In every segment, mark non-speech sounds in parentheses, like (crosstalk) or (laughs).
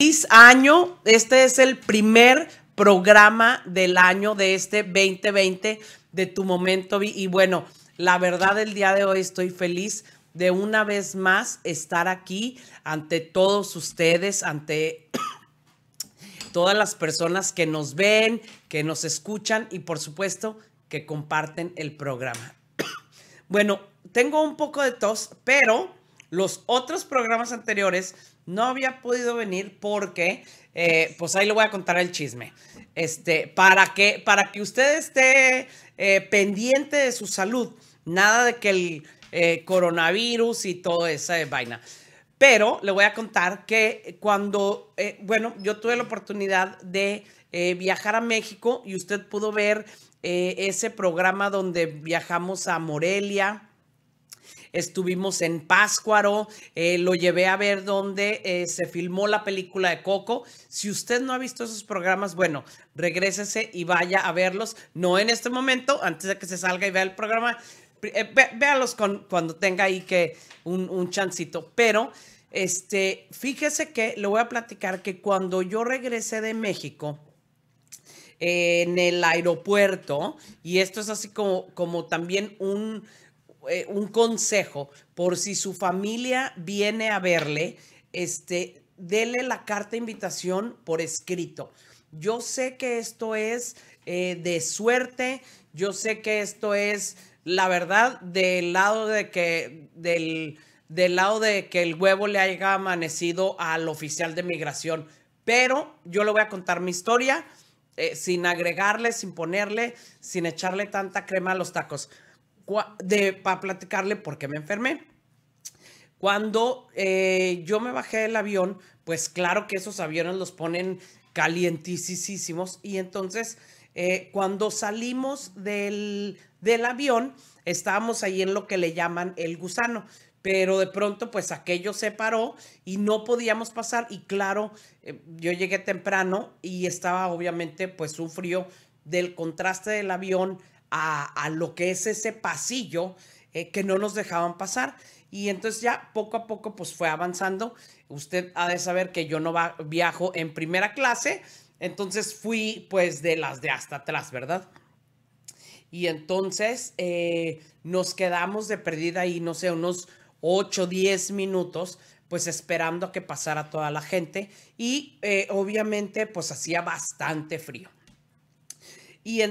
Feliz año. Este es el primer programa del año de este 2020 de tu momento. Y bueno, la verdad, el día de hoy estoy feliz de una vez más estar aquí ante todos ustedes, ante (coughs) todas las personas que nos ven, que nos escuchan y por supuesto que comparten el programa. (coughs) bueno, tengo un poco de tos, pero los otros programas anteriores no había podido venir porque, eh, pues ahí le voy a contar el chisme. Este, para que, para que usted esté eh, pendiente de su salud, nada de que el eh, coronavirus y toda esa vaina. Pero le voy a contar que cuando, bueno, yo tuve la oportunidad de viajar a México y usted pudo ver ese programa donde viajamos a Morelia, estuvimos en Páscuaro, eh, lo llevé a ver donde eh, se filmó la película de Coco. Si usted no ha visto esos programas, bueno, regrésese y vaya a verlos, no en este momento, antes de que se salga y vea el programa, eh, véalos con, cuando tenga ahí que un, chancito, pero... Este, fíjese que le voy a platicar que cuando yo regresé de México, en el aeropuerto y esto es así como, como también un, eh, un consejo por si su familia viene a verle, este, dele la carta de invitación por escrito. Yo sé que esto es eh, de suerte, yo sé que esto es la verdad del lado de que del, lado de que el huevo le haya amanecido al oficial de migración, pero yo le voy a contar mi historia eh, sin agregarle, sin ponerle, sin echarle tanta crema a los tacos de, para platicarle por qué me enfermé. Cuando eh, yo me bajé del avión, pues claro que esos aviones los ponen calientísimos y entonces eh, cuando salimos del, del avión estábamos ahí en lo que le llaman el gusano pero de pronto pues aquello se paró y no podíamos pasar y claro, eh, yo llegué temprano y estaba obviamente pues un frío del contraste del avión a, lo que es ese pasillo eh, que no nos dejaban pasar. Y entonces ya poco a poco pues fue avanzando. Usted ha de saber que yo no viajo en primera clase, entonces fui pues de las de hasta atrás, ¿verdad? Y entonces eh, nos quedamos de perdida ahí, no sé, unos 8, 10 minutos, pues esperando a que pasara toda la gente. Y eh, obviamente pues hacía bastante frío. Y,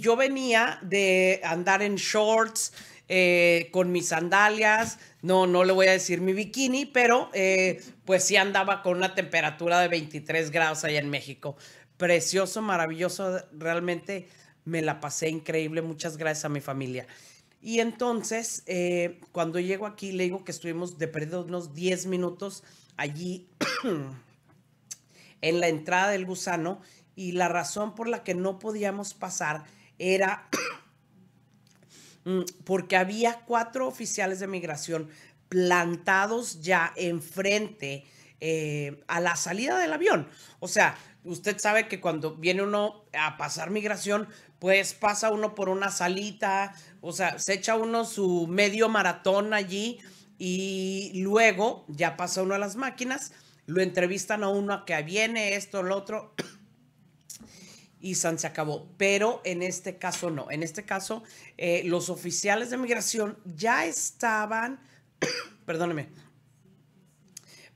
yo venía de andar en shorts, eh, con mis sandalias, no, no le voy a decir mi bikini, pero eh, pues sí andaba con una temperatura de 23 grados allá en México. Precioso, maravilloso, realmente me la pasé increíble, muchas gracias a mi familia. Y entonces, eh, cuando llego aquí, le digo que estuvimos de perdido unos 10 minutos allí (clears throat) en la entrada del gusano y la razón por la que no podíamos pasar era (clears throat) mm, porque había cuatro oficiales de migración plantados ya enfrente eh, a la salida del avión. O sea, usted sabe que cuando viene uno a pasar migración, pues pasa uno por una salita, o sea, se echa uno su medio maratón allí y luego ya pasa uno a las máquinas, lo entrevistan a uno a que viene esto, lo otro. (clears throat) y San se acabó. Pero en este caso no. En este caso, eh, los oficiales de migración ya estaban, (coughs) perdóneme,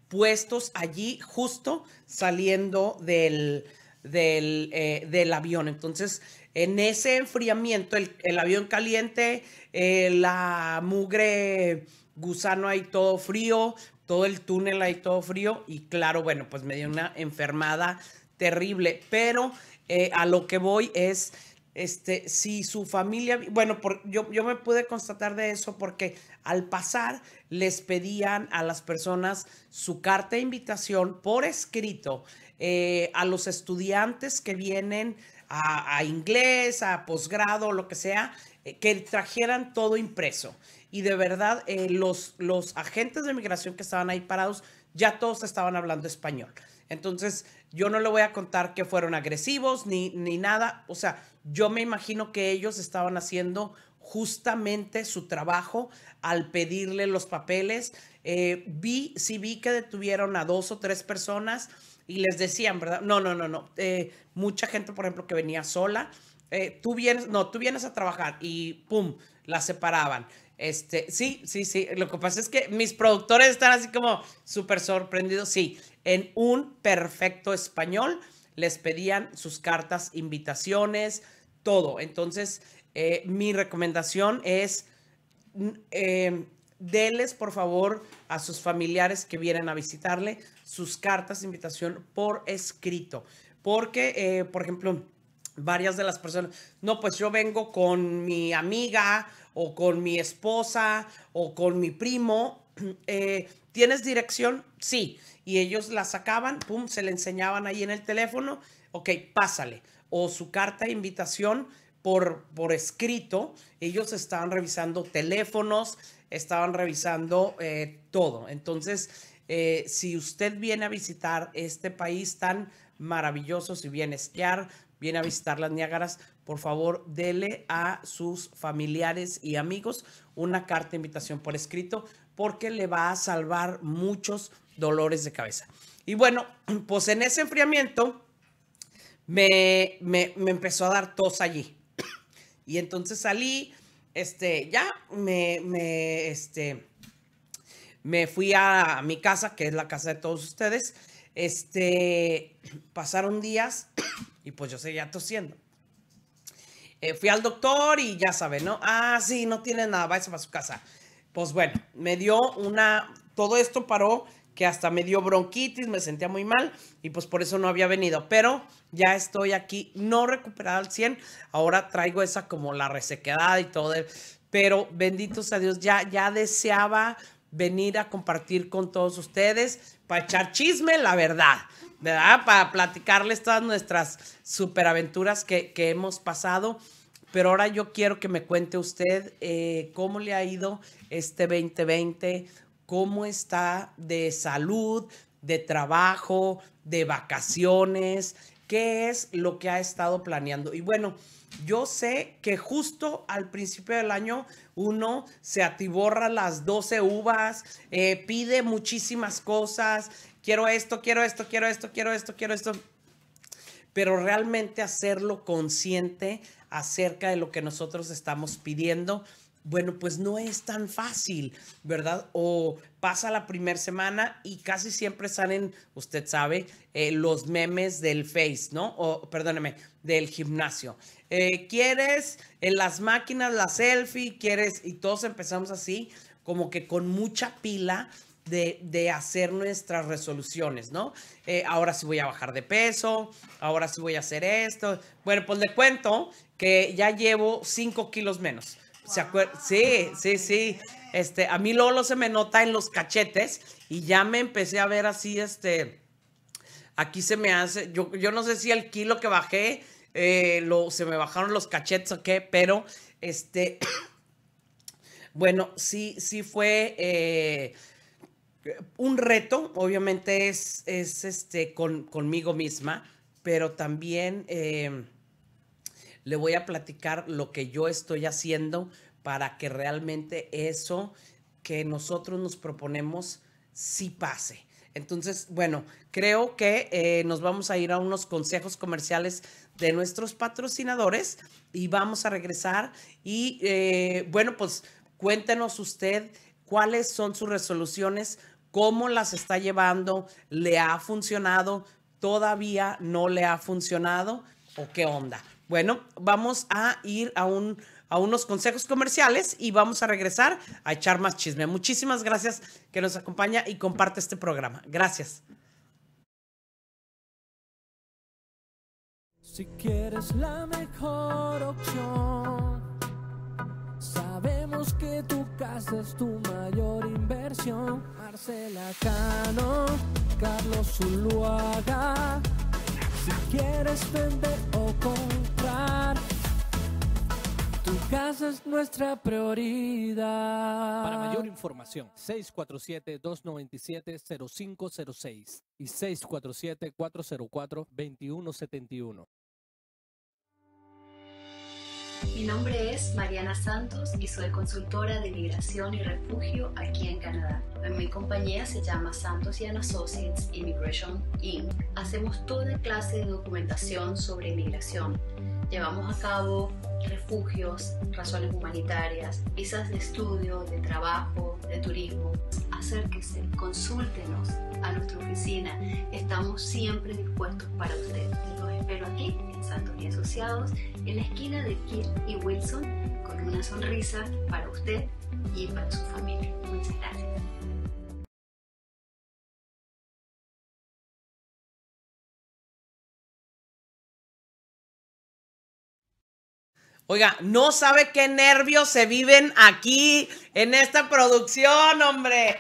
puestos allí justo saliendo del, del, eh, avión. Entonces, en ese enfriamiento, el, avión caliente, eh, la mugre gusano ahí todo frío, todo el túnel ahí todo frío y claro, bueno, pues me dio una enfermada terrible, pero eh, a lo que voy es, este, si su familia, bueno, yo, yo, me pude constatar de eso porque al pasar les pedían a las personas su carta de invitación por escrito eh, a los estudiantes que vienen a, inglés, a posgrado, lo que sea, eh, que trajeran todo impreso. Y de verdad, los, los agentes de migración que estaban ahí parados, ya todos estaban hablando español. Entonces, yo no le voy a contar que fueron agresivos ni, ni nada. O sea, yo me imagino que ellos estaban haciendo justamente su trabajo al pedirle los papeles. Eh, vi, sí vi que detuvieron a dos o tres personas y les decían, ¿verdad? No, no, no, no. Eh, mucha gente, por ejemplo, que venía sola, eh, tú vienes, no, tú vienes a trabajar y pum, la separaban. Este, sí, sí, sí. Lo que pasa es que mis productores están así como súper sorprendidos. Sí, en un perfecto español les pedían sus cartas, invitaciones, todo. Entonces, eh, mi recomendación es, mm, eh, deles por favor a sus familiares que vienen a visitarle sus cartas de invitación por escrito. Porque, eh, por ejemplo, varias de las personas, no, pues yo vengo con mi amiga o con mi esposa o con mi primo. (clears throat) Eh, ¿Tienes dirección? Sí. Y ellos la sacaban, pum, se le enseñaban ahí en el teléfono. Ok, pásale. O su carta de invitación por, por escrito. Ellos estaban revisando teléfonos, estaban revisando eh, todo. Entonces, eh, si usted viene a visitar este país tan maravilloso, si viene a viene a visitar las Niágaras, por favor, dele a sus familiares y amigos una carta de invitación por escrito porque le va a salvar muchos dolores de cabeza. Y bueno, pues en ese enfriamiento me, empezó a dar tos allí. Y entonces salí, este, ya me, me, este, me fui a mi casa, que es la casa de todos ustedes. Este, pasaron días y pues yo seguía tosiendo. Eh, fui al doctor y ya saben, ¿no? Ah, sí, no tiene nada, va váyase para su casa. Pues bueno, me dio una... Todo esto paró que hasta me dio bronquitis, me sentía muy mal y pues por eso no había venido. Pero ya estoy aquí, no recuperada al 100. Ahora traigo esa como la resequedad y todo. Pero bendito sea Dios, ya, ya deseaba venir a compartir con todos ustedes para echar chisme, la verdad. Para platicarles todas nuestras superaventuras que, que hemos pasado. Pero ahora yo quiero que me cuente usted eh, cómo le ha ido este 2020, cómo está de salud, de trabajo, de vacaciones, qué es lo que ha estado planeando. Y bueno, yo sé que justo al principio del año uno se atiborra las 12 uvas, eh, pide muchísimas cosas, quiero esto, quiero esto, quiero esto, quiero esto, quiero esto. Pero realmente hacerlo consciente acerca de lo que nosotros estamos pidiendo, bueno, pues no es tan fácil, ¿verdad? O pasa la primera semana y casi siempre salen, usted sabe, eh, los memes del Face, ¿no? O perdóneme, del gimnasio. Eh, ¿Quieres en eh, las máquinas la selfie? ¿Quieres? Y todos empezamos así, como que con mucha pila, de, hacer nuestras resoluciones, ¿no? Eh, ahora sí voy a bajar de peso, ahora sí voy a hacer esto. Bueno, pues le cuento que ya llevo 5 kilos menos. ¿Se acuer... Sí, sí, sí. Este, a mí Lolo se me nota en los cachetes y ya me empecé a ver así, este, aquí se me hace, yo, no sé si el kilo que bajé, eh, lo, se me bajaron los cachetes o qué, pero, este, (clears throat) bueno, sí, sí fue, eh, un reto, obviamente, es, es este, conmigo misma, pero también em, le voy a platicar lo que yo estoy haciendo para que realmente eso que nosotros nos proponemos sí pase. Entonces, bueno, creo que eh, nos vamos a ir a unos consejos comerciales de nuestros patrocinadores y vamos a regresar. Y eh, bueno, pues cuéntenos usted cuáles son sus resoluciones cómo las está llevando, le ha funcionado, todavía no le ha funcionado o qué onda. Bueno, vamos a ir a, un, a unos consejos comerciales y vamos a regresar a echar más chisme. Muchísimas gracias que nos acompaña y comparte este programa. Gracias. Si quieres la mejor opción Sabemos que tu casa es tu mayor inversión. Marcela Cano, Carlos Zuluaga. Si quieres vender o comprar, tu casa es nuestra prioridad. Para mayor información, 647-297-0506 y 647-404-2171. Mi nombre es Mariana Santos y soy consultora de inmigración y refugio aquí en Canadá. Mi compañía se llama Santos y Associates Immigration Inc. Hacemos toda clase de documentación sobre inmigración. Llevamos a cabo refugios, razones humanitarias, visas de estudio, de trabajo, de turismo. Acérquese, consúltenos a nuestra oficina. Estamos siempre dispuestos para usted pero aquí en Santos y Asociados, en la esquina de Kit y Wilson, con una sonrisa para usted y para su familia. Muchas gracias. Oiga, no sabe qué nervios se viven aquí en esta producción, hombre.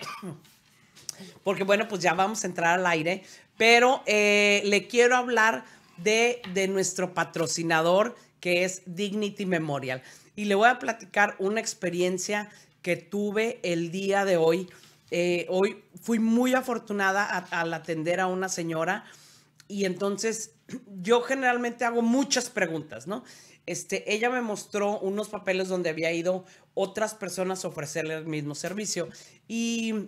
Porque bueno, pues ya vamos a entrar al aire, pero eh, le quiero hablar de, nuestro patrocinador, que es Dignity Memorial. Y le voy a platicar una experiencia que tuve el día de hoy. Eh, hoy fui muy afortunada al atender a una señora y entonces yo generalmente hago muchas preguntas, ¿no? Este, ella me mostró unos papeles donde había ido otras personas a ofrecerle el mismo servicio y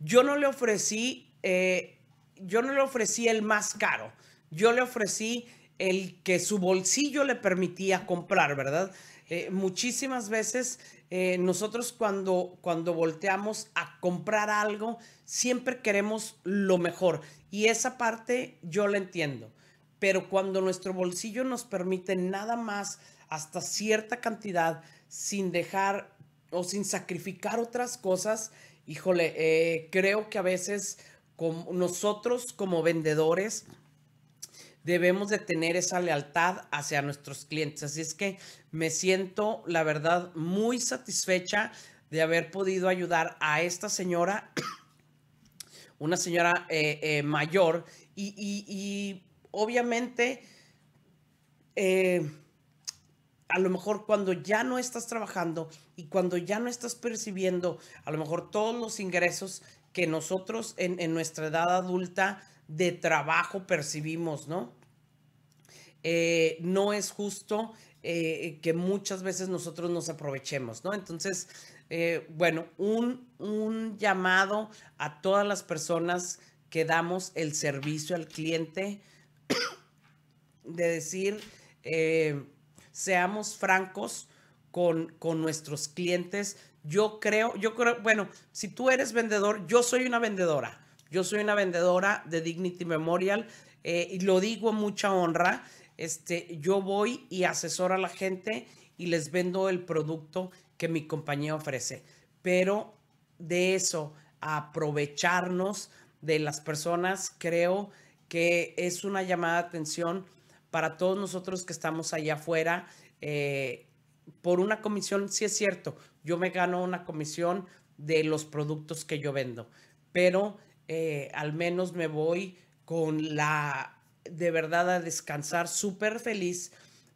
yo no le ofrecí, eh, yo no le ofrecí el más caro yo le ofrecí el que su bolsillo le permitía comprar, ¿verdad? Eh, muchísimas veces eh, nosotros cuando, cuando volteamos a comprar algo, siempre queremos lo mejor. Y esa parte yo la entiendo. Pero cuando nuestro bolsillo nos permite nada más hasta cierta cantidad, sin dejar o sin sacrificar otras cosas, híjole, eh, creo que a veces nosotros como vendedores, debemos de tener esa lealtad hacia nuestros clientes. Así es que me siento, la verdad, muy satisfecha de haber podido ayudar a esta señora, (clears throat) una señora eh, eh, mayor, y, obviamente... Eh, a lo mejor cuando ya no estás trabajando y cuando ya no estás percibiendo a lo mejor todos los ingresos que nosotros en nuestra edad adulta de trabajo percibimos, ¿no? Eh, no es justo eh, que muchas veces nosotros nos aprovechemos, ¿no? Entonces, eh, bueno, un, llamado a todas las personas que damos el servicio al cliente (coughs) de decir, seamos francos con, con, nuestros clientes. Yo creo, yo creo, bueno, si tú eres vendedor, yo soy una vendedora. Yo soy una vendedora de Dignity Memorial eh, y lo digo con mucha honra. Este, yo voy y asesoro a la gente y les vendo el producto que mi compañía ofrece. Pero de eso, aprovecharnos de las personas, creo que es una llamada de atención para todos nosotros que estamos allá afuera. Eh, por una comisión, sí es cierto, yo me gano una comisión de los productos que yo vendo, pero eh, al menos me voy con la de verdad a descansar súper feliz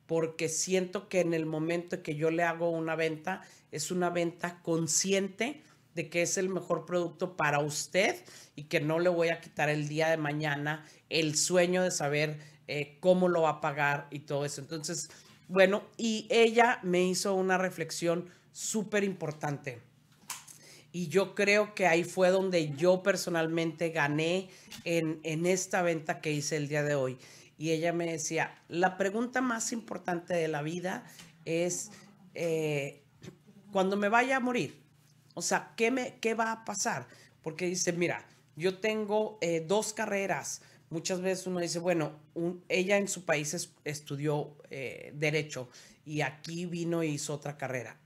porque siento que en el momento que yo le hago una venta, es una venta consciente de que es el mejor producto para usted y que no le voy a quitar el día de mañana el sueño de saber eh, cómo lo va a pagar y todo eso. Entonces, bueno, y ella me hizo una reflexión súper importante. Y yo creo que ahí fue donde yo personalmente gané en, esta venta que hice el día de hoy. Y ella me decía, la pregunta más importante de la vida es, eh, cuando me vaya a morir, o sea, ¿qué, me, qué va a pasar? Porque dice, mira, yo tengo eh, dos carreras. Muchas veces uno dice, bueno, ella en su país estudió eh, derecho y aquí vino y hizo otra carrera.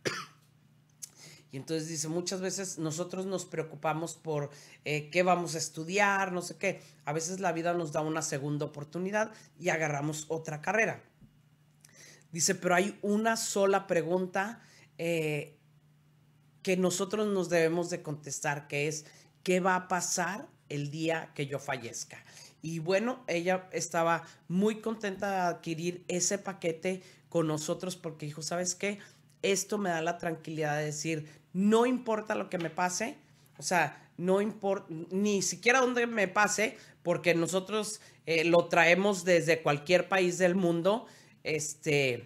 Y entonces dice, muchas veces nosotros nos preocupamos por eh, qué vamos a estudiar, no sé qué. A veces la vida nos da una segunda oportunidad y agarramos otra carrera. Dice, pero hay una sola pregunta eh, que nosotros nos debemos de contestar, que es, ¿qué va a pasar el día que yo fallezca? Y bueno, ella estaba muy contenta de adquirir ese paquete con nosotros porque dijo, ¿sabes qué? esto me da la tranquilidad de decir, no importa lo que me pase, o sea, no importa, ni siquiera dónde me pase, porque nosotros eh, lo traemos desde cualquier país del mundo, este,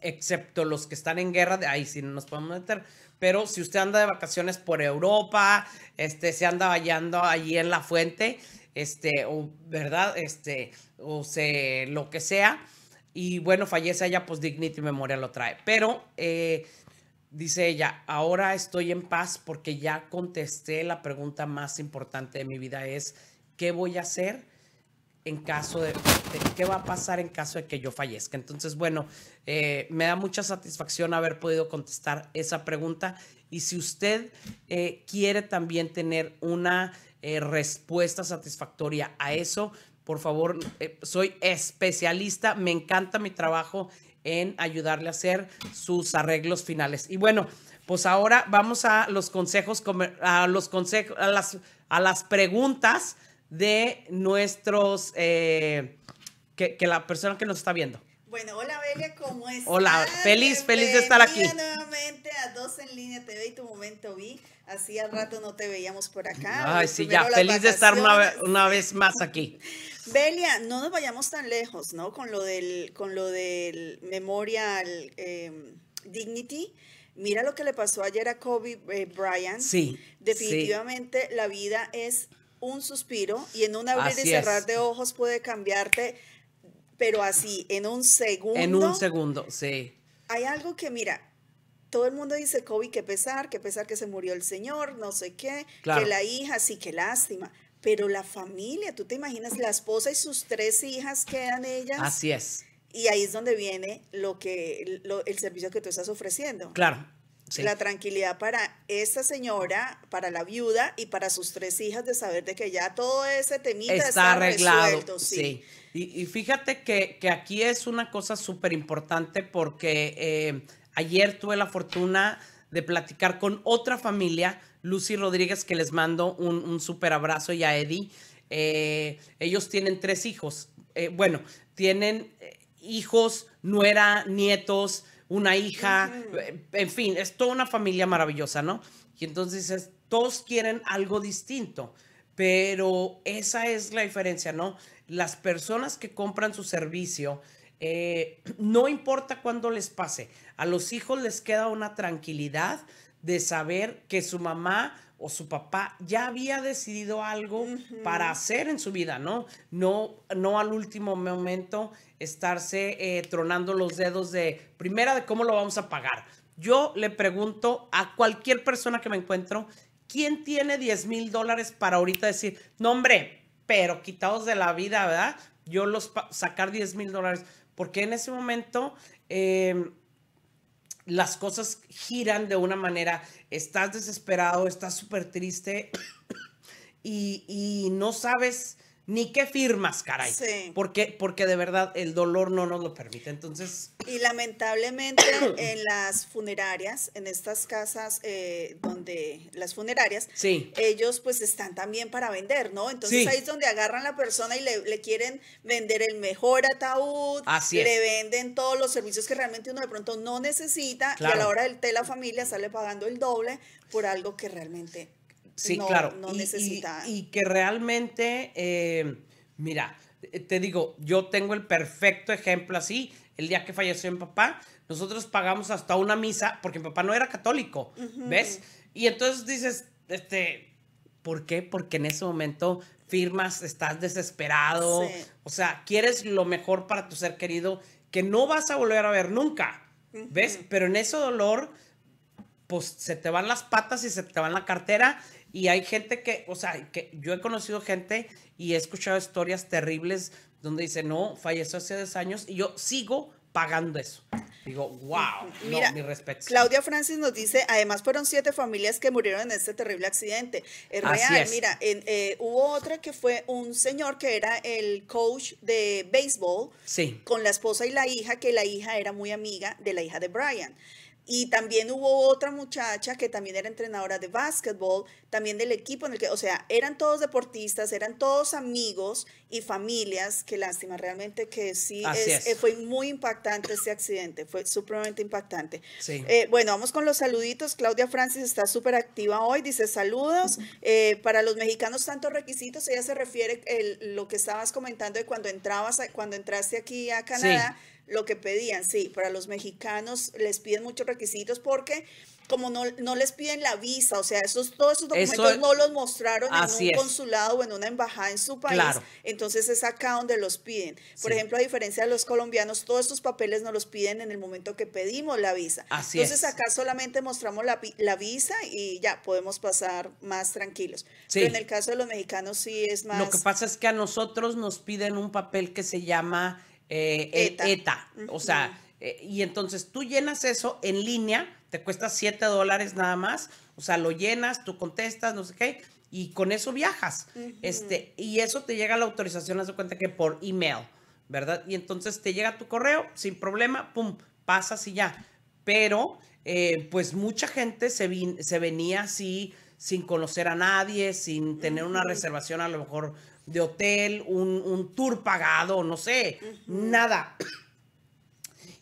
excepto los que están en guerra, ahí sí no nos podemos meter, pero si usted anda de vacaciones por Europa, este, se anda vallando allí en la fuente, este, o, ¿verdad? Este, o se, lo que sea, y bueno, fallece ella, pues Dignity Memoria lo trae. Pero eh, dice ella, ahora estoy en paz porque ya contesté la pregunta más importante de mi vida, es ¿qué voy a hacer? en caso de, qué va a pasar en caso de que yo fallezca. Entonces, bueno, eh, me da mucha satisfacción haber podido contestar esa pregunta. Y si usted eh, quiere también tener una respuesta satisfactoria a eso, por favor, eh, soy especialista, me encanta mi trabajo en ayudarle a hacer sus arreglos finales. Y bueno, pues ahora vamos a los consejos, a los consejos, a las, a las preguntas de nuestros, eh, que, la persona que nos está viendo. Bueno, hola Belia, ¿cómo estás? Hola, feliz, feliz de estar aquí. nuevamente a Dos en Línea TV y tu momento vi. al rato no te veíamos por acá. Ay, sí, ya, feliz de estar una, una vez más aquí. (laughs) Belia, no nos vayamos tan lejos, ¿no? Con lo del, con lo del Memorial em, Dignity. Mira lo que le pasó ayer a Kobe eh, Bryant. Sí. Definitivamente la vida es un suspiro y en un abrir de y cerrar de ojos puede cambiarte, pero así, en un segundo. En un segundo, sí. Hay algo que, mira, todo el mundo dice, Kobe, qué pesar, qué pesar que se murió el señor, no sé qué, que la hija, sí, qué lástima. Pero la familia, tú te imaginas, la esposa y sus tres hijas quedan ellas. Así es. Y ahí es donde viene lo que, el servicio que tú estás ofreciendo. Claro. La tranquilidad para esta señora, para la viuda y para sus tres hijas de saber de que ya todo ese temita está, arreglado. sí. Y, fíjate que, aquí es una cosa súper importante porque eh, ayer tuve la fortuna de platicar con otra familia Lucy Rodríguez, que les mando un, súper super abrazo, y a Eddie. Eh, ellos tienen tres hijos. Eh, bueno, tienen eh, hijos, nuera, nietos, una hija, en fin, es toda una familia maravillosa, ¿no? Y entonces todos quieren algo distinto, pero esa es la diferencia, ¿no? Las personas que compran su servicio, no importa cuándo les pase, a los hijos les queda una tranquilidad de saber que su mamá o su papá ya había decidido algo para hacer en su vida, ¿no? No, no al último momento estarse eh, tronando los dedos de, primera, de cómo lo vamos a pagar. Yo le pregunto a cualquier persona que me encuentro, ¿quién tiene 10 mil dólares para ahorita decir, no hombre, pero quitados de la vida, ¿verdad? Yo los sacar 10 mil dólares, porque en ese momento... Eh, las cosas giran de una manera, estás desesperado, estás súper triste (coughs) y, y no sabes ni qué firmas, caray. Porque, porque de verdad el dolor no nos lo permite. Entonces. Y lamentablemente (coughs) en las funerarias, en estas casas eh, donde las funerarias, ellos pues están también para vender, ¿no? Entonces ahí es donde agarran a la persona y le, quieren vender el mejor ataúd. Así es. Le venden todos los servicios que realmente uno de pronto no necesita. Y a la hora del té la familia sale pagando el doble por algo que realmente sí, claro. no y, necesita. Y, que realmente, eh, mira, eh, te digo, yo tengo el perfecto ejemplo así. El día que falleció mi papá, nosotros pagamos hasta una misa porque mi papá no era católico, ¿ves? Y entonces dices, este, ¿por qué? Porque en ese momento firmas, estás desesperado, o sea, quieres lo mejor para tu ser querido que no vas a volver a ver nunca, ¿ves? Pero en ese dolor, pues se te van las patas y se te van la cartera y hay gente que, o sea, que yo he conocido gente y he escuchado historias terribles donde dice, no, falleció hace 10 años y yo sigo pagando eso. Digo, wow, Mira, no, mi respeto. Claudia Francis nos dice, además fueron siete familias que murieron en este terrible accidente. Es Así real. Es. Mira, eh, hubo otra que fue un señor que era el coach de béisbol sí. con la esposa y la hija, que la hija era muy amiga de la hija de Brian. Y también hubo otra muchacha que también era entrenadora de básquetbol, también del equipo en el que, o sea, eran todos deportistas, eran todos amigos y familias. Qué lástima, realmente que sí, fue muy impactante este accidente, fue supremamente impactante. Sí. Eh, bueno, vamos con los saluditos. Claudia Francis está súper activa hoy, dice saludos. Eh, para los mexicanos, tantos requisitos, ella se refiere a lo que estabas comentando de cuando entrabas, cuando entraste aquí a Canadá lo que pedían, sí, para los mexicanos les piden muchos requisitos porque como no, les piden la visa, o sea, esos, todos esos documentos no los mostraron en un consulado o en una embajada en su país, entonces es acá donde los piden. Por ejemplo, a diferencia de los colombianos, todos estos papeles no los piden en el momento que pedimos la visa. Así entonces acá solamente mostramos la, visa y ya podemos pasar más tranquilos. Pero en el caso de los mexicanos sí es más... Lo que pasa es que a nosotros nos piden un papel que se llama eh, ETA. O sea, eh, y entonces tú llenas eso en línea, te cuesta 7 dólares nada más, o sea, lo llenas, tú contestas, no sé qué, y con eso viajas. este, y eso te llega la autorización, haz de cuenta que por email, ¿verdad? Y entonces te llega tu correo, sin problema, pum, pasas y ya. Pero, eh, pues mucha gente se venía así sin conocer a nadie, sin tener una reservación a lo mejor de hotel, un, tour pagado, no sé, nada.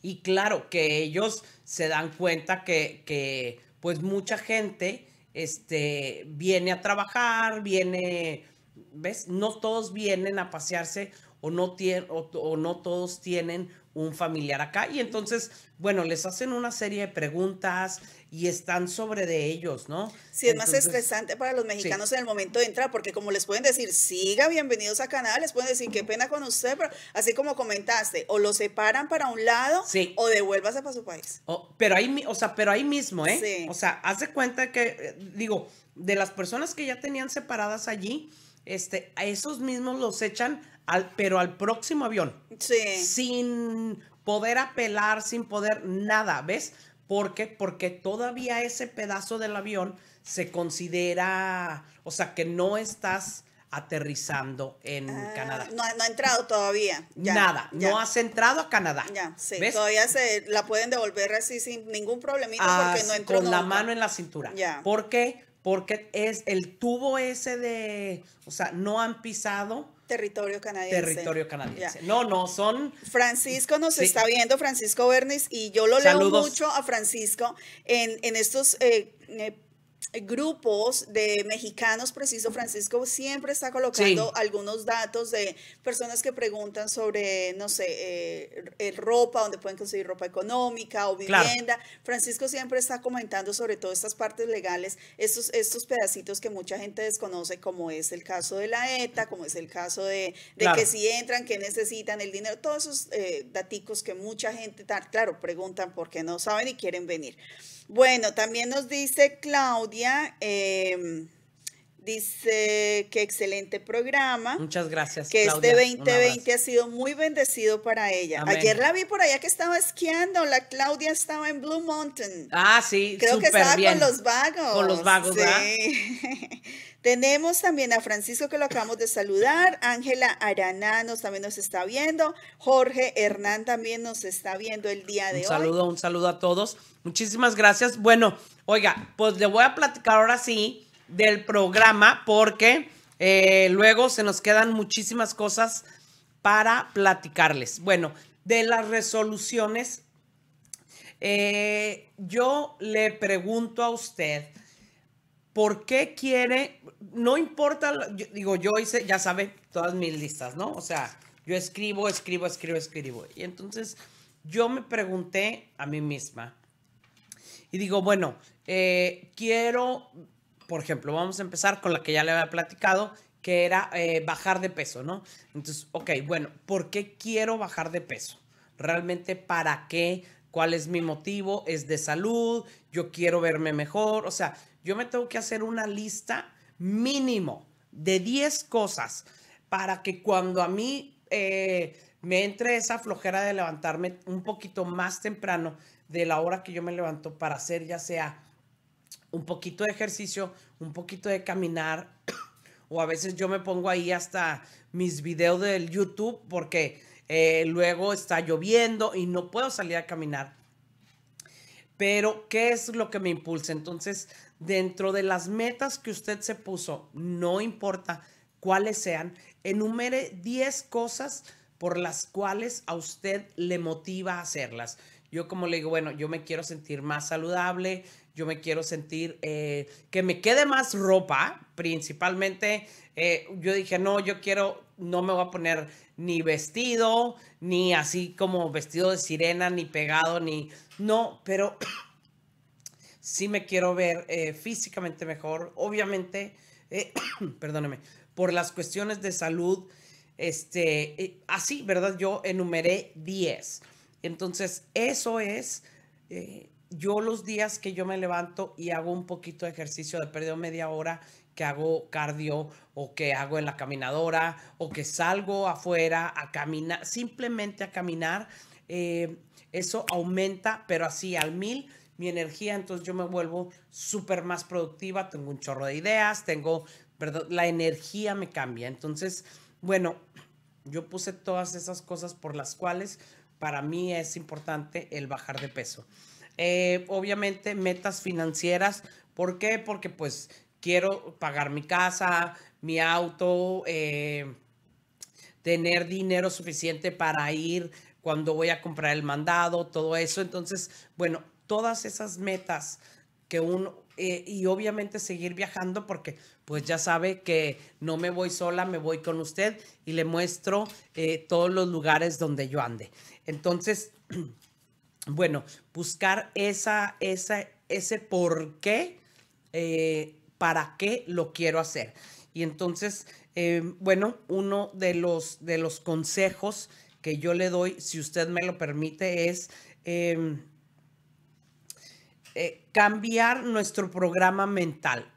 Y claro, que ellos se dan cuenta que, pues mucha gente este, viene a trabajar, viene, ¿ves? No todos vienen a pasearse o no, o no todos tienen un familiar acá. Y entonces, bueno, les hacen una serie de preguntas, y están sobre de ellos, ¿no? Sí, es más estresante para los mexicanos en el momento de entrar, porque como les pueden decir, siga, bienvenidos a Canadá, les pueden decir, qué pena con usted, pero así como comentaste, o lo separan para un lado, o devuélvase para su país. pero ahí, o sea, pero ahí mismo, ¿eh? Sí. O sea, haz cuenta que, eh, digo, de las personas que ya tenían separadas allí, este, a esos mismos los echan, al, pero al próximo avión. Sí. Sin poder apelar, sin poder nada, ¿ves? ¿Por qué? Porque todavía ese pedazo del avión se considera, o sea, que no estás aterrizando en ah, Canadá. No, ha entrado todavía. Nada, no has entrado a Canadá. Ya, sí, todavía se la pueden devolver así sin ningún problemito porque no entró Con la mano en la cintura. Ya. ¿Por qué? Porque es el tubo ese de, o sea, no han pisado territorio canadiense. Territorio canadiense. No, no, son... Francisco nos está viendo, Francisco Bernis, y yo lo leo mucho a Francisco en, en estos eh, eh, grupos de mexicanos, preciso Francisco, siempre está colocando algunos datos de personas que preguntan sobre, no sé, eh, ropa, donde pueden conseguir ropa económica o vivienda. Francisco siempre está comentando sobre todas estas partes legales, estos, estos pedacitos que mucha gente desconoce, como es el caso de la ETA, como es el caso de, de que si entran, que necesitan el dinero, todos esos eh, daticos que mucha gente, claro, preguntan porque no saben y quieren venir. Bueno, también nos dice Claudia. Em, Dice que excelente programa. Muchas gracias. Que este 2020 ha sido muy bendecido para ella. Ayer la vi por allá que estaba esquiando. La Claudia estaba en Blue Mountain. Ah, sí. Creo que estaba con los vagos. Con los vagos, sí. (laughs) Tenemos también a Francisco que lo acabamos de saludar, Ángela nos también nos está viendo, Jorge Hernán también nos está viendo el día de hoy. Un saludo, un saludo a todos. Muchísimas gracias. Bueno, oiga, pues le voy a platicar ahora sí del programa porque eh, luego se nos quedan muchísimas cosas para platicarles. Bueno, de las resoluciones, eh, yo le pregunto a usted, ¿por qué quiere? No importa, digo, yo hice, ya sabe, todas mis listas, ¿no? O sea, yo escribo, escribo, escribo, escribo. Y entonces yo me pregunté a mí misma y digo, bueno, eh, quiero por ejemplo, vamos a empezar con la que ya le había platicado, que era eh, bajar de peso, ¿no? Entonces, ok, bueno, ¿por qué quiero bajar de peso? ¿Realmente para qué? ¿Cuál es mi motivo? ¿Es de salud? ¿Yo quiero verme mejor? O sea, yo me tengo que hacer una lista mínimo de 10 cosas para que cuando a mí eh, me entre esa flojera de levantarme un poquito más temprano de la hora que yo me levanto para hacer ya sea un poquito de ejercicio, un poquito de caminar, (coughs) o a veces yo me pongo ahí hasta mis videos del YouTube porque eh, luego está lloviendo y no puedo salir a caminar. Pero, ¿qué es lo que me impulsa? Entonces, dentro de las metas que usted se puso, no importa cuáles sean, enumere 10 cosas por las cuales a usted le motiva a hacerlas. Yo como le digo, bueno, yo me quiero sentir más saludable, yo me quiero sentir eh, que me quede más ropa, principalmente. Eh, yo dije, no, yo quiero, no me voy a poner ni vestido, ni así como vestido de sirena, ni pegado, ni... No, pero (clears throat) sí me quiero ver eh, físicamente mejor, obviamente, (clears throat) perdóname, por las cuestiones de salud. Este, así, ¿verdad? Yo enumeré 10. Entonces, eso es yo los días que yo me levanto y hago un poquito de ejercicio de perdido media hora, que hago cardio o que hago en la caminadora o que salgo afuera a caminar, simplemente a caminar, eh, eso aumenta, pero así al mil mi energía, entonces yo me vuelvo súper más productiva, tengo un chorro de ideas, tengo, perdón, la energía me cambia. Entonces, bueno, yo puse todas esas cosas por las cuales para mí es importante el bajar de peso. Eh, obviamente metas financieras. ¿Por qué? Porque pues quiero pagar mi casa, mi auto, eh, tener dinero suficiente para ir cuando voy a comprar el mandado, todo eso. Entonces, bueno, todas esas metas que uno, eh, y obviamente seguir viajando porque pues ya sabe que no me voy sola, me voy con usted y le muestro todos los lugares donde yo ande. Entonces, (clears throat) bueno, buscar esa, ese por qué, eh, para qué lo quiero hacer. Y entonces, eh, bueno, uno de los, de los consejos que yo le doy, si usted me lo permite, es em, eh, cambiar nuestro programa mental.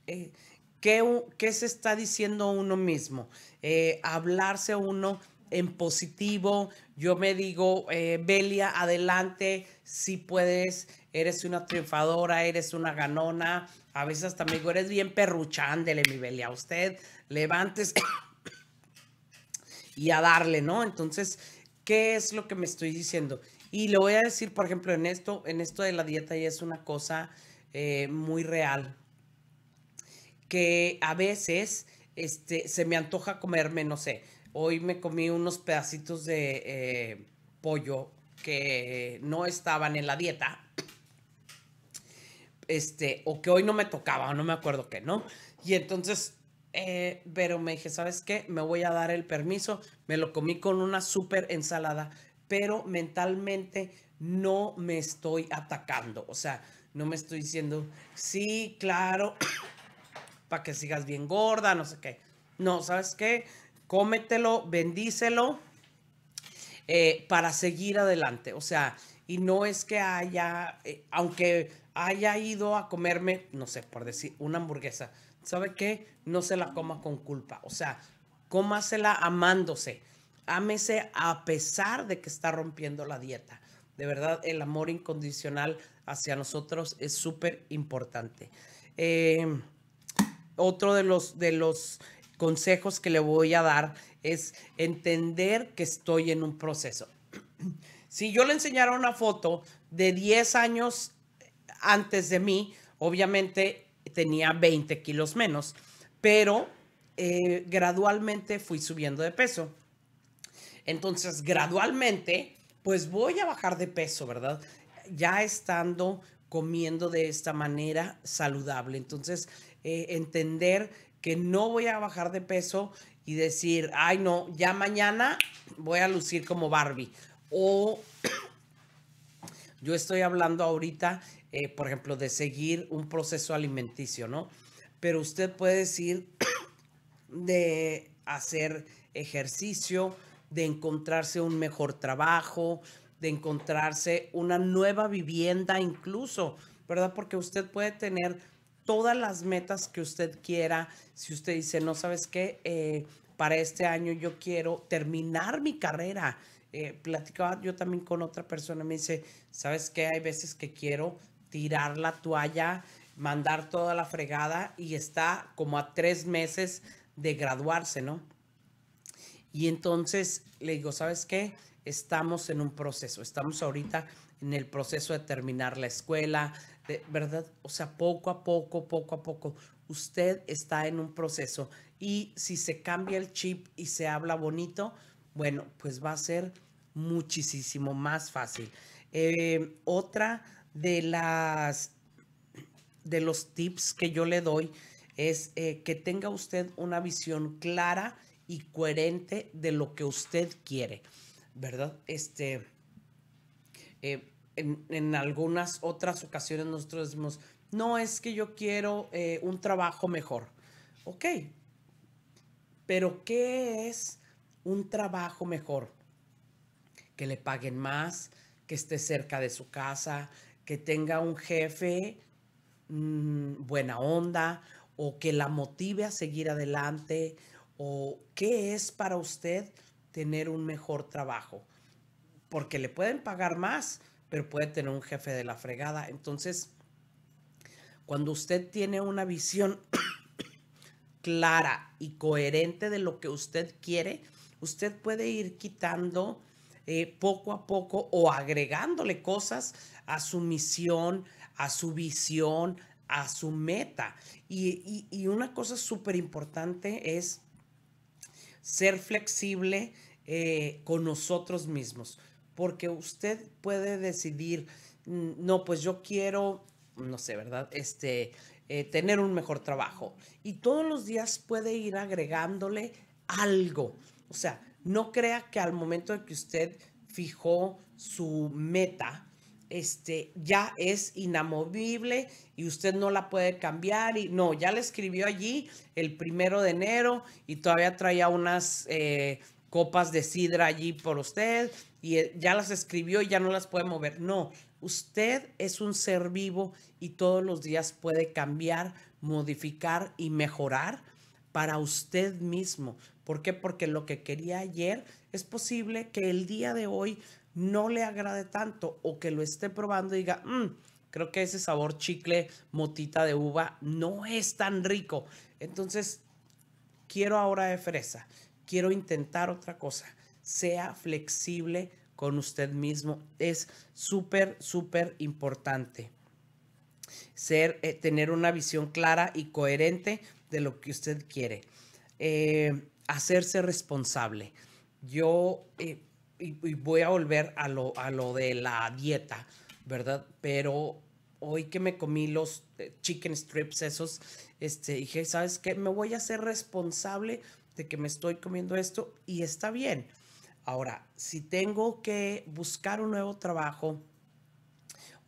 (clears throat) ¿qué, ¿qué, se está diciendo uno mismo? hablarse uno en positivo. Yo me digo, eh, Belia, adelante, si puedes, eres una triunfadora, eres una ganona. A veces también digo, eres bien perruchándele, mi Belia. Usted levantes y a darle, ¿no? Entonces, ¿qué es lo que me estoy diciendo? Y le voy a decir, por ejemplo, en esto, en esto de la dieta y es una cosa eh, muy real. Que a veces este, se me antoja comerme, no sé, Hoy me comí unos pedacitos de eh, pollo que no estaban en la dieta. Este, o que hoy no me tocaba, no me acuerdo qué, ¿no? Y entonces, eh, pero me dije, ¿sabes qué? Me voy a dar el permiso. Me lo comí con una súper ensalada, pero mentalmente no me estoy atacando. O sea, no me estoy diciendo, sí, claro, (coughs) para que sigas bien gorda, no sé qué. No, ¿sabes qué? cómetelo, bendícelo eh, para seguir adelante. O sea, y no es que haya, eh, aunque haya ido a comerme, no sé, por decir, una hamburguesa, ¿sabe qué? No se la coma con culpa. O sea, cómasela amándose. Ámese a pesar de que está rompiendo la dieta. De verdad, el amor incondicional hacia nosotros es súper importante. Eh, otro de los, de los consejos que le voy a dar es entender que estoy en un proceso. Si yo le enseñara una foto de 10 años antes de mí, obviamente tenía 20 kilos menos, pero eh, gradualmente fui subiendo de peso. Entonces, gradualmente, pues voy a bajar de peso, ¿verdad? Ya estando comiendo de esta manera saludable. Entonces, eh, entender que no voy a bajar de peso y decir, ay no, ya mañana voy a lucir como Barbie. O (clears throat) yo estoy hablando ahorita, eh, por ejemplo, de seguir un proceso alimenticio, ¿no? Pero usted puede decir (clears throat) de hacer ejercicio, de encontrarse un mejor trabajo, de encontrarse una nueva vivienda incluso, ¿verdad? Porque usted puede tener todas las metas que usted quiera. Si usted dice, no sabes qué, eh, para este año yo quiero terminar mi carrera. Eh, platicaba yo también con otra persona, me dice, ¿sabes qué? Hay veces que quiero tirar la toalla, mandar toda la fregada y está como a tres meses de graduarse, ¿no? Y entonces le digo, ¿sabes qué? Estamos en un proceso, estamos ahorita en el proceso de terminar la escuela, verdad, o sea, poco a poco, poco a poco, usted está en un proceso y si se cambia el chip y se habla bonito, bueno, pues va a ser muchísimo más fácil. Eh, otra de las de los tips que yo le doy es eh, que tenga usted una visión clara y coherente de lo que usted quiere, ¿verdad? Este, eh, en, algunas otras ocasiones nosotros decimos, no es que yo quiero eh, un trabajo mejor. Ok, pero ¿qué es un trabajo mejor? Que le paguen más, que esté cerca de su casa, que tenga un jefe mm, buena onda o que la motive a seguir adelante o qué es para usted tener un mejor trabajo. Porque le pueden pagar más, pero puede tener un jefe de la fregada. Entonces, cuando usted tiene una visión (coughs) clara y coherente de lo que usted quiere, usted puede ir quitando eh, poco a poco o agregándole cosas a su misión, a su visión, a su meta. Y, una cosa súper importante es ser flexible eh, con nosotros mismos porque usted puede decidir, mm, no, pues yo quiero, no sé, ¿verdad? Este, eh, tener un mejor trabajo. Y todos los días puede ir agregándole algo. O sea, no crea que al momento de que usted fijó su meta, este, ya es inamovible y usted no la puede cambiar. Y no, ya le escribió allí el primero de enero y todavía traía unas eh, copas de sidra allí por usted y eh, ya las escribió y ya no las puede mover. No, usted es un ser vivo y todos los días puede cambiar, modificar y mejorar para usted mismo. ¿Por qué? Porque lo que quería ayer es posible que el día de hoy no le agrade tanto o que lo esté probando y diga, mm, creo que ese sabor chicle motita de uva no es tan rico. Entonces, quiero ahora de fresa quiero intentar otra cosa. Sea flexible con usted mismo. Es súper, súper importante. Ser, eh, tener una visión clara y coherente de lo que usted quiere. Eh, hacerse responsable. Yo, eh, y, voy a volver a lo, a lo de la dieta, ¿verdad? Pero hoy que me comí los chicken strips esos, este, dije, ¿sabes qué? Me voy a hacer responsable de que me estoy comiendo esto y está bien. Ahora, si tengo que buscar un nuevo trabajo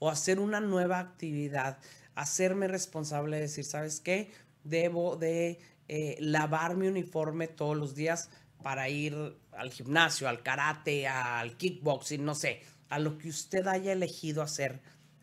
o hacer una nueva actividad, hacerme responsable de decir, ¿sabes qué? Debo de eh, lavar mi uniforme todos los días para ir al gimnasio, al karate, al kickboxing, no sé, a lo que usted haya elegido hacer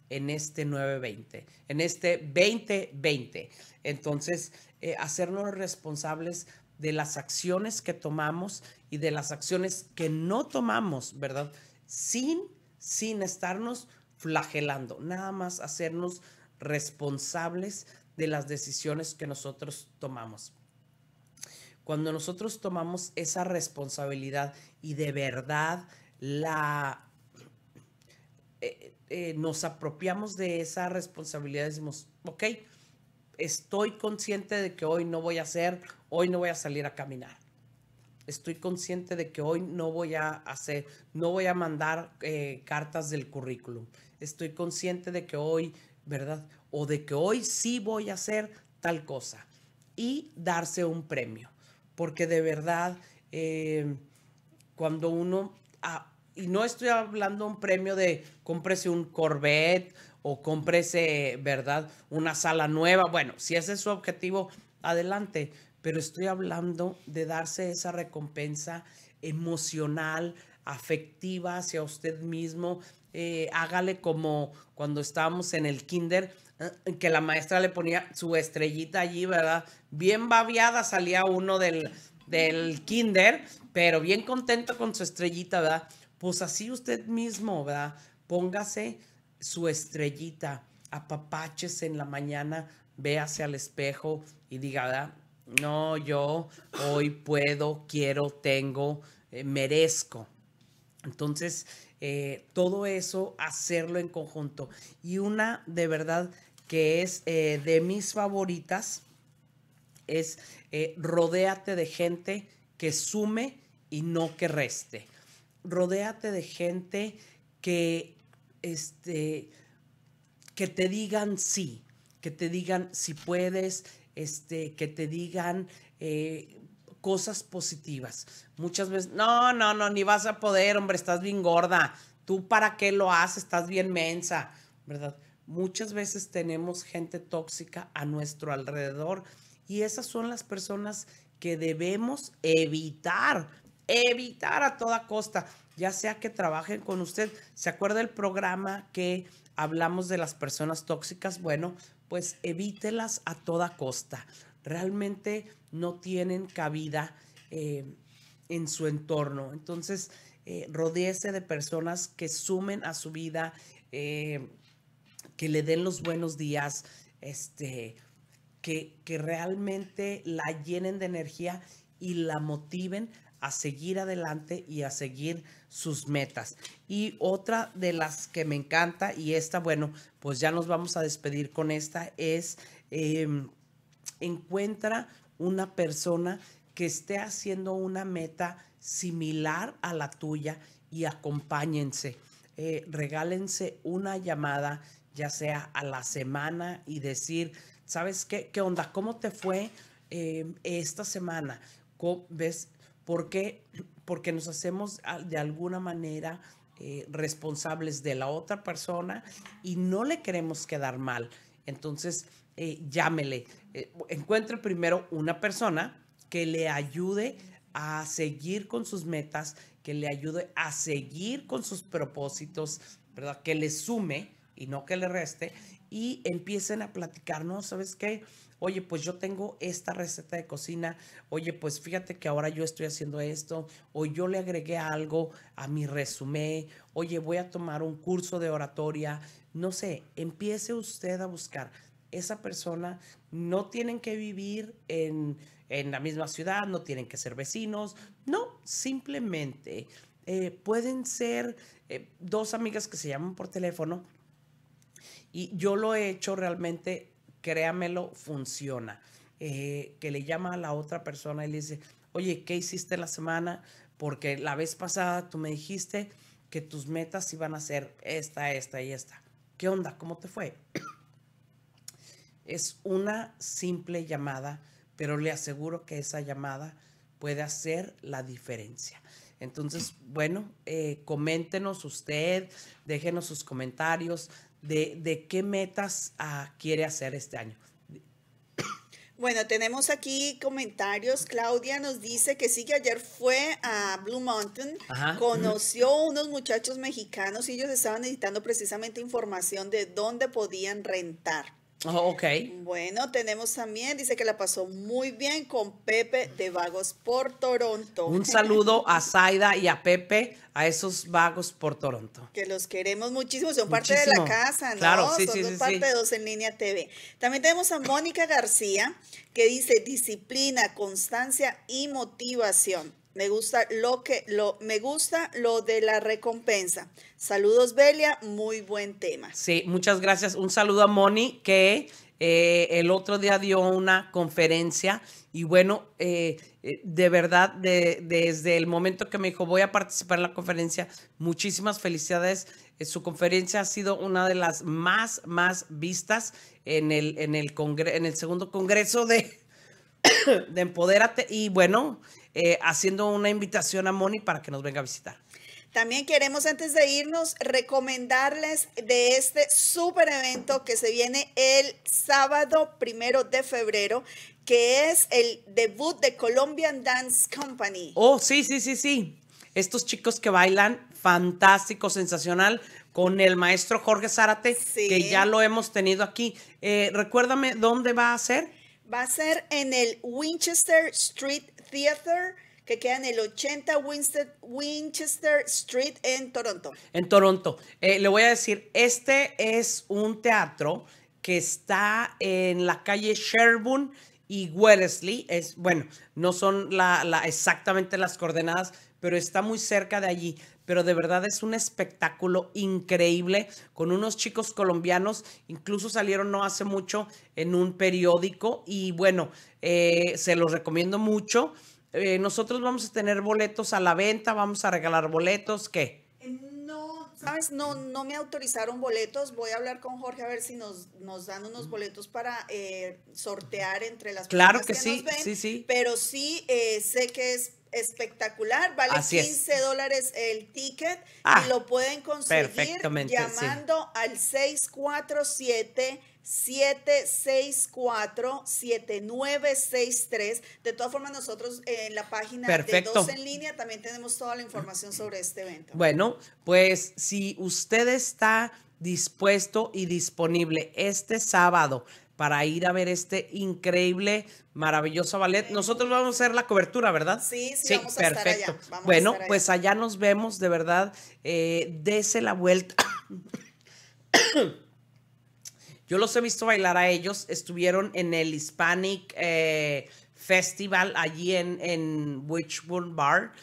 en este 920, en este 2020. Entonces, eh, hacernos responsables de las acciones que tomamos y de las acciones que no tomamos, ¿verdad? Sin, sin estarnos flagelando, nada más hacernos responsables de las decisiones que nosotros tomamos. Cuando nosotros tomamos esa responsabilidad y de verdad la eh, eh, nos apropiamos de esa responsabilidad, decimos, ok, estoy consciente de que hoy no voy a hacer, hoy no voy a salir a caminar. Estoy consciente de que hoy no voy a hacer, no voy a mandar eh, cartas del currículum. Estoy consciente de que hoy, ¿verdad? O de que hoy sí voy a hacer tal cosa. Y darse un premio. Porque de verdad, em, cuando uno... Ah, y no estoy hablando de un premio de cómprese un Corvette o cómprese, ¿verdad? Una sala nueva. Bueno, si ese es su objetivo, adelante. Pero estoy hablando de darse esa recompensa emocional, afectiva hacia usted mismo. Eh, hágale como cuando estábamos en el kinder, eh, que la maestra le ponía su estrellita allí, ¿verdad? Bien babiada salía uno del, del kinder, pero bien contento con su estrellita, ¿verdad? Pues así usted mismo, ¿verdad? Póngase su estrellita, apapaches en la mañana, véase al espejo y diga, ah, no, yo hoy puedo, quiero, tengo, eh, merezco. Entonces, eh, todo eso, hacerlo en conjunto. Y una de verdad que es eh, de mis favoritas es rodéate de gente que sume y no que reste. Rodéate de gente que este, que te digan sí, que te digan si puedes, este, que te digan eh, cosas positivas. Muchas veces, no, no, no, ni vas a poder, hombre, estás bien gorda, tú para qué lo haces, estás bien mensa, ¿verdad? Muchas veces tenemos gente tóxica a nuestro alrededor y esas son las personas que debemos evitar evitar a toda costa, ya sea que trabajen con usted. ¿Se acuerda el programa que hablamos de las personas tóxicas? Bueno, pues evítelas a toda costa. Realmente no tienen cabida eh, en su entorno. Entonces, eh, de personas que sumen a su vida, eh, que le den los buenos días, este, que, que realmente la llenen de energía y la motiven a seguir adelante y a seguir sus metas. Y otra de las que me encanta, y esta, bueno, pues ya nos vamos a despedir con esta, es em, encuentra una persona que esté haciendo una meta similar a la tuya y acompáñense. Eh, regálense una llamada, ya sea a la semana, y decir, ¿sabes qué? ¿Qué onda? ¿Cómo te fue em, esta semana? ¿Ves? ¿Por qué? Porque nos hacemos ah, de alguna manera eh, responsables de la otra persona y no le queremos quedar mal. Entonces, eh, llámele. Eh, encuentre primero una persona que le ayude a seguir con sus metas, que le ayude a seguir con sus propósitos, ¿verdad? Que le sume y no que le reste. Y empiecen a platicar, ¿no? ¿Sabes qué? oye, pues yo tengo esta receta de cocina, oye, pues fíjate que ahora yo estoy haciendo esto, o yo le agregué algo a mi resumen, oye, voy a tomar un curso de oratoria, no sé, empiece usted a buscar esa persona, no tienen que vivir en, la misma ciudad, no tienen que ser vecinos, no, simplemente eh, pueden ser eh, dos amigas que se llaman por teléfono y yo lo he hecho realmente créamelo, funciona. Eh, que le llama a la otra persona y le dice, oye, ¿qué hiciste la semana? Porque la vez pasada tú me dijiste que tus metas iban a ser esta, esta y esta. ¿Qué onda? ¿Cómo te fue? Es una simple llamada, pero le aseguro que esa llamada puede hacer la diferencia. Entonces, bueno, eh, coméntenos usted, déjenos sus comentarios, de, de qué metas ah, quiere hacer este año. Bueno, tenemos aquí comentarios. Claudia nos dice que sí, que ayer fue a Blue Mountain, conoció unos muchachos mexicanos y ellos estaban necesitando precisamente información de dónde podían rentar. Oh, ok. Bueno, tenemos también, dice que la pasó muy bien con Pepe de Vagos por Toronto. Un (laughs) saludo a Zaida y a Pepe, a esos vagos por Toronto. Que los queremos muchísimo, son parte de la casa, ¿no? son parte de Dos en Línea TV. También tenemos a Mónica García, que dice disciplina, constancia y motivación. Me gusta lo que lo me gusta lo de la recompensa. Saludos Belia, muy buen tema. Sí, muchas gracias. Un saludo a Moni que eh, el otro día dio una conferencia y bueno, eh, eh, de verdad, desde el momento que me dijo voy a participar en la conferencia, muchísimas felicidades. su conferencia ha sido una de las más, más vistas en el, en el, en el segundo congreso de, (coughs) de Empodérate. Y bueno, eh, haciendo una invitación a Moni para que nos venga a visitar. También queremos antes de irnos recomendarles de este super evento que se viene el sábado primero de febrero, que es el debut de Colombian Dance Company. Oh, sí, sí, sí, sí. Estos chicos que bailan, fantástico, sensacional, con el maestro Jorge Zárate, que ya lo hemos tenido aquí. Eh, recuérdame, ¿dónde va a ser? Va a ser en el Winchester Street que queda en el 80 Winchester Street en Toronto. En Toronto. Eh, le voy a decir, este es un teatro que está en la calle Sherbourne y Wellesley. Es, bueno, no son la, la, exactamente las coordenadas, pero está muy cerca de allí pero de verdad es un espectáculo increíble con unos chicos colombianos, incluso salieron no hace mucho en un periódico y bueno, eh, se los recomiendo mucho. Eh, nosotros vamos a tener boletos a la venta, vamos a regalar boletos, ¿qué? Eh, no, sabes, no, no me autorizaron boletos, voy a hablar con Jorge a ver si nos, dan unos boletos para sortear entre las personas claro que, sí, sí, sí. pero sí sé que es espectacular, vale 15 dólares el ticket y ah, lo pueden conseguir llamando al 647 764-7963. De todas formas, nosotros en la página de Dos en Línea también tenemos toda la información sobre este evento. Bueno, pues si usted está dispuesto y disponible este sábado para ir a ver este increíble, maravilloso ballet. Nosotros vamos a hacer la cobertura, ¿verdad? Sí, sí, vamos a perfecto. Estar allá. bueno, pues allá nos vemos, de verdad. Eh, dese la vuelta. (coughs) Yo los he visto bailar a ellos. Estuvieron en el Hispanic eh, Festival allí en, en Bar.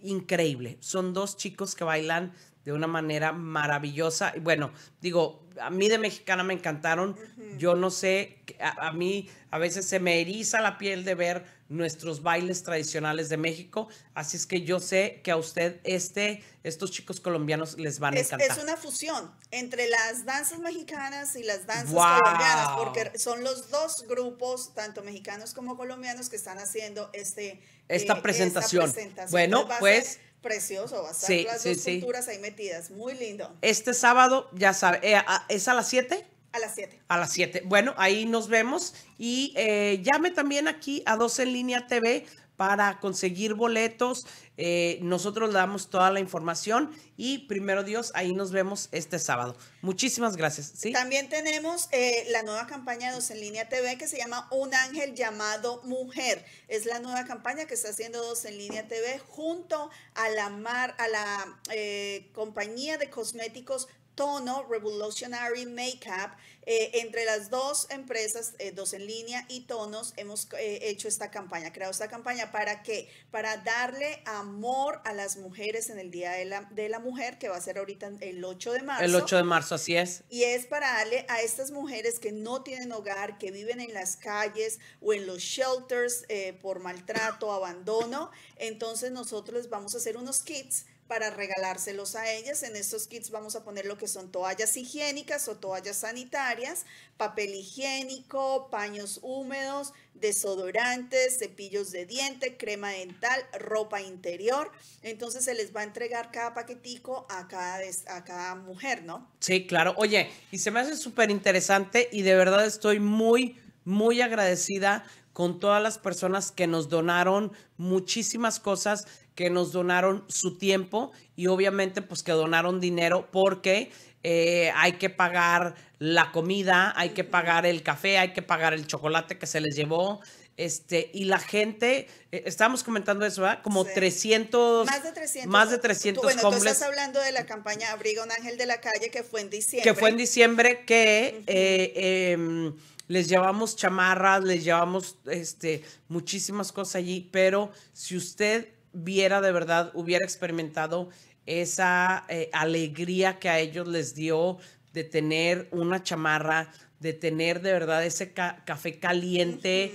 Increíble. Son dos chicos que bailan de una manera maravillosa. bueno, digo, a mí de mexicana me encantaron. Yo no sé, a, mí a veces se me eriza la piel de ver nuestros bailes tradicionales de México. Así es que yo sé que a usted este, estos chicos colombianos les van a encantar. Es una fusión entre las danzas mexicanas y las danzas colombianas, porque son los dos grupos, tanto mexicanos como colombianos, que están haciendo este, esta eh, presentación. Bueno, pues Precioso, va a estar las culturas ahí metidas, muy lindo. Este sábado, ya sabe, eh, ¿es a las 7? A las 7. A las 7. Bueno, ahí nos vemos. Y eh, llame también aquí a 12 en Línea TV para conseguir boletos. Eh, nosotros damos toda la información y primero Dios, ahí nos vemos este sábado. Muchísimas gracias. También tenemos eh, la nueva campaña de Dos en Línea TV que se llama Un Ángel llamado Mujer. Es la nueva campaña que está haciendo Dos en Línea TV junto a la, mar, a la eh, compañía de cosméticos tono Revolutionary Makeup. Eh, entre las dos empresas, eh, dos en línea y tonos, hemos eh, hecho esta campaña, creado esta campaña para qué? Para darle amor a las mujeres en el Día de la, de la Mujer, que va a ser ahorita el 8 de marzo. El 8 de marzo, así es. Y es para darle a estas mujeres que no tienen hogar, que viven en las calles o en los shelters por maltrato, abandono. Entonces nosotros les vamos a hacer unos kits para regalárselos a ellas. En estos kits vamos a poner lo que son toallas higiénicas o toallas sanitarias, papel higiénico, paños húmedos, desodorantes, cepillos de diente, crema dental, ropa interior. Entonces se les va a entregar cada paquetico a cada, a cada mujer, ¿no? Sí, claro. Oye, y se me hace súper interesante y de verdad estoy muy, muy agradecida con todas las personas que nos donaron muchísimas cosas, que nos donaron su tiempo y obviamente pues que donaron dinero porque eh, hay que pagar la comida, hay que pagar el café, hay que pagar el chocolate que se les llevó, este, y la gente, estamos eh, estábamos comentando eso, ¿verdad? Como 300. Más de 300. Más de 300 tú, bueno, tú estás hablando de la campaña Abriga un Ángel de la Calle que fue en diciembre. Que fue en diciembre que eh, em, les llevamos chamarras, les llevamos este, muchísimas cosas allí, pero si usted viera de verdad, hubiera experimentado esa eh, alegría que a ellos les dio de tener una chamarra, de tener de verdad ese café caliente,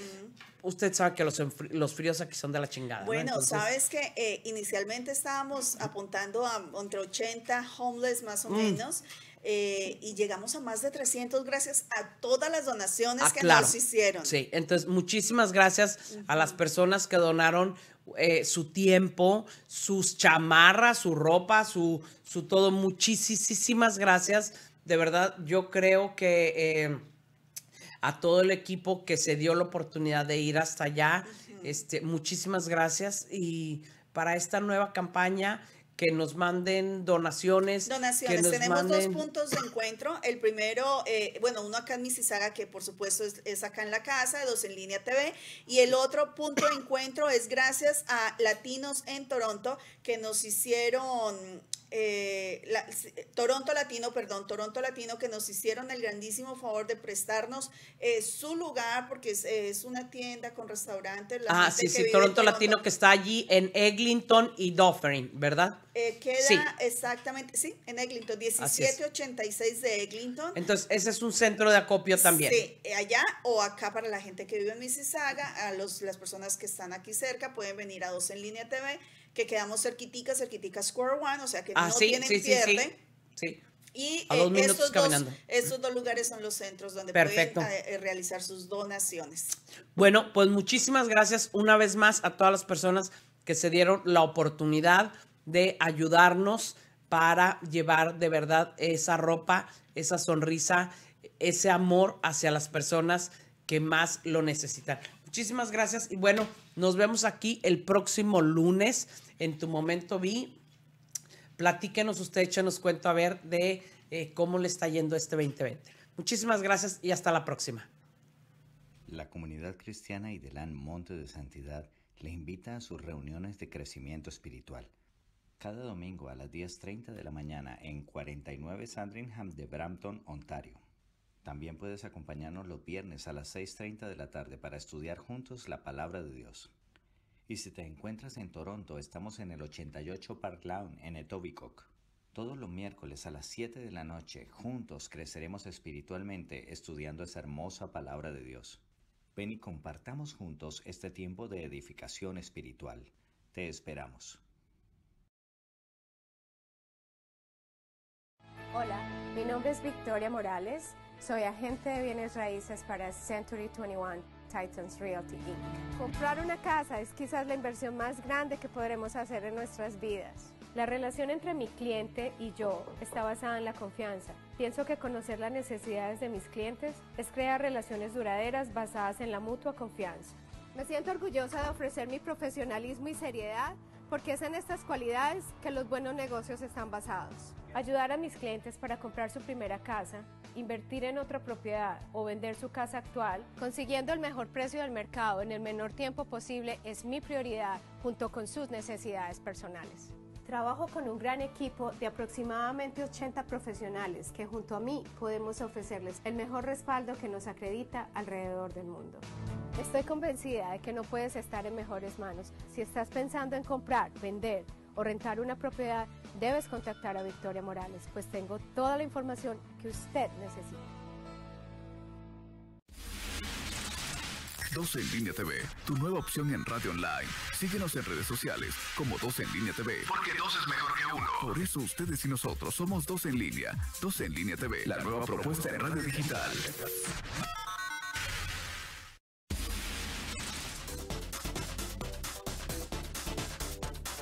usted sabe que los, fríos aquí son de la chingada. Bueno, sabes que eh, inicialmente estábamos apuntando a entre 80 homeless más o mm. menos. Eh, y llegamos a más de 300 gracias a todas las donaciones ah, que nos hicieron. Sí, entonces muchísimas gracias a las personas que donaron eh, su tiempo, sus chamarras, su ropa, su, su todo. Muchísimas gracias. De verdad, yo creo que a todo el equipo que se dio la oportunidad de ir hasta allá. Este, muchísimas gracias y para esta nueva campaña que nos manden donaciones. Donaciones. Tenemos dos puntos de encuentro. El primero, eh, bueno, uno acá en Mississauga, que por supuesto es, es, acá en la casa, dos en línea TV. Y el otro punto de encuentro es gracias a Latinos en Toronto, que nos hicieron eh, eh, Toronto Latino, perdón, Toronto Latino, que nos hicieron el grandísimo favor de prestarnos eh, su lugar, porque es, una tienda con restaurantes. ah, sí, sí, Toronto, Latino que está allí en Eglinton y Dufferin, ¿verdad? queda exactamente, sí, en Eglinton, 1786 de Eglinton. Entonces, ese es un centro de acopio también. Sí, allá o acá para la gente que vive en Mississauga, a los, las personas que están aquí cerca pueden venir a Dos en Línea TV que quedamos cerquitica, cerquitica Square One, o sea que ah, no tienen sí, Sí, y A eh, estos, dos, lugares son los centros donde pueden eh, eh, realizar sus donaciones. Bueno, pues muchísimas gracias una vez más a todas las personas que se dieron la oportunidad de ayudarnos para llevar de verdad esa ropa, esa sonrisa, ese amor hacia las personas que más lo necesitan. Muchísimas gracias y bueno, nos vemos aquí el próximo lunes en tu momento vi. Platíquenos usted, échenos cuento a ver de eh, cómo le está yendo este 2020. Muchísimas gracias y hasta la próxima. La comunidad cristiana y delán Monte de Santidad le invita a sus reuniones de crecimiento espiritual. Cada domingo a las 10.30 de la mañana en 49 Sandringham de Brampton, Ontario. También puedes acompañarnos los viernes a las 6.30 de la tarde para estudiar juntos la palabra de Dios. Y si te encuentras en Toronto, estamos en el 88 Park Lawn, en Etobicoke. Todos los miércoles a las 7 de la noche, juntos creceremos espiritualmente estudiando esa hermosa palabra de Dios. Ven y compartamos juntos este tiempo de edificación espiritual. Te esperamos. Hola, mi nombre es Victoria Morales, soy agente de bienes raíces para Century 21. Titans Realty Inc. Comprar una casa es quizás la inversión más grande que podremos hacer en nuestras vidas. La relación entre mi cliente y yo está basada en la confianza. Pienso que conocer las necesidades de mis clientes es crear relaciones duraderas basadas en la mutua confianza. Me siento orgullosa de ofrecer mi profesionalismo y seriedad porque es en estas cualidades que los buenos negocios están basados. Ayudar a mis clientes para comprar su primera casa invertir en otra propiedad o vender su casa actual, consiguiendo el mejor precio del mercado en el menor tiempo posible es mi prioridad junto con sus necesidades personales. Trabajo con un gran equipo de aproximadamente 80 profesionales que junto a mí podemos ofrecerles el mejor respaldo que nos acredita alrededor del mundo. Estoy convencida de que no puedes estar en mejores manos. Si estás pensando en comprar, vender o rentar una propiedad, debes contactar a Victoria Morales, pues tengo toda la información que usted necesita. 12 en línea TV, tu nueva opción en radio online. Síguenos en redes sociales como 12 en línea TV. Porque dos es mejor que uno. Por eso ustedes y nosotros somos 12 en línea. 12 en línea TV, la, nueva, propuesta, en radio digital.